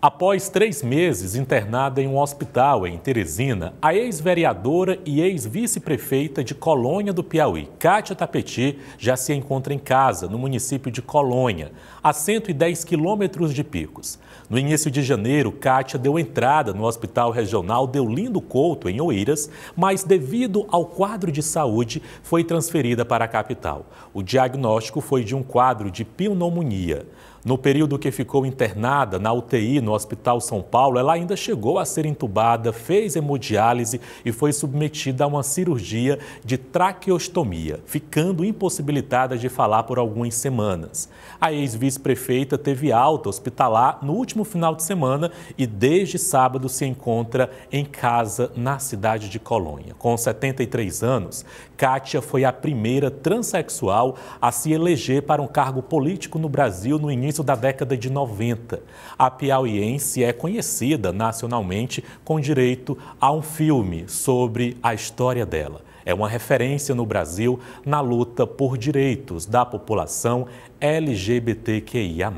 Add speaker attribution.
Speaker 1: Após três meses internada em um hospital em Teresina, a ex-vereadora e ex-vice-prefeita de Colônia do Piauí, Kátia Tapeti, já se encontra em casa, no município de Colônia, a 110 quilômetros de Picos. No início de janeiro, Kátia deu entrada no Hospital Regional Deolindo Couto, em Oeiras, mas devido ao quadro de saúde, foi transferida para a capital. O diagnóstico foi de um quadro de pneumonia. No período que ficou internada na UTI no Hospital São Paulo, ela ainda chegou a ser entubada, fez hemodiálise e foi submetida a uma cirurgia de traqueostomia, ficando impossibilitada de falar por algumas semanas. A ex-vice-prefeita teve alta hospitalar no último final de semana e desde sábado se encontra em casa na cidade de Colônia. Com 73 anos, Kátia foi a primeira transexual a se eleger para um cargo político no Brasil no início início da década de 90. A piauiense é conhecida nacionalmente com direito a um filme sobre a história dela. É uma referência no Brasil na luta por direitos da população LGBTQIA.